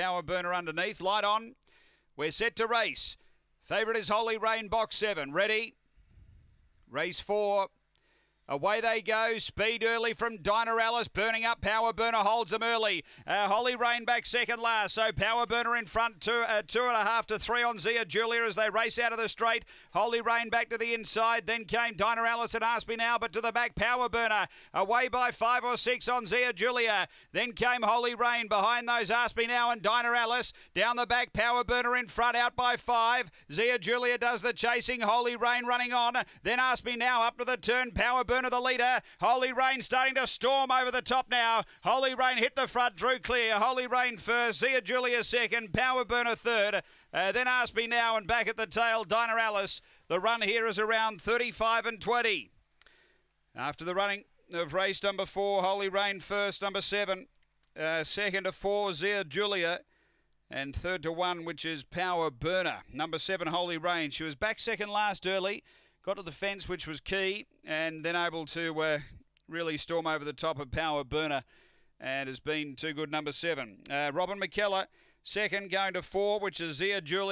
power burner underneath. Light on. We're set to race. Favourite is Holy Rain, box seven. Ready? Race four. Away they go. Speed early from Dinah Ellis. burning up. Power Burner holds them early. Uh, Holly Rain back second last. So Power Burner in front, two, uh, two and a half to three on Zia Julia as they race out of the straight. Holly Rain back to the inside. Then came Dinah Ellis and Aspie now, but to the back, Power Burner. Away by five or six on Zia Julia. Then came Holly Rain behind those Aspie now and Dinah Ellis. Down the back, Power Burner in front, out by five. Zia Julia does the chasing. Holly Rain running on. Then Aspie now up to the turn. Power Burner turn of the leader. Holy Rain starting to storm over the top now. Holy Rain hit the front, drew clear. Holy Rain first, Zia Julia second, Power Burner third. Uh, then Aspie now and back at the tail, Dinah Alice. The run here is around 35 and 20. After the running of race number four, Holy Rain first, number seven, uh, second to four, Zia Julia. And third to one, which is Power Burner. Number seven, Holy Rain. She was back second last early. Got to the fence, which was key, and then able to uh, really storm over the top of Power Burner and has been too good number seven. Uh, Robin McKellar, second, going to four, which is Zia Julia.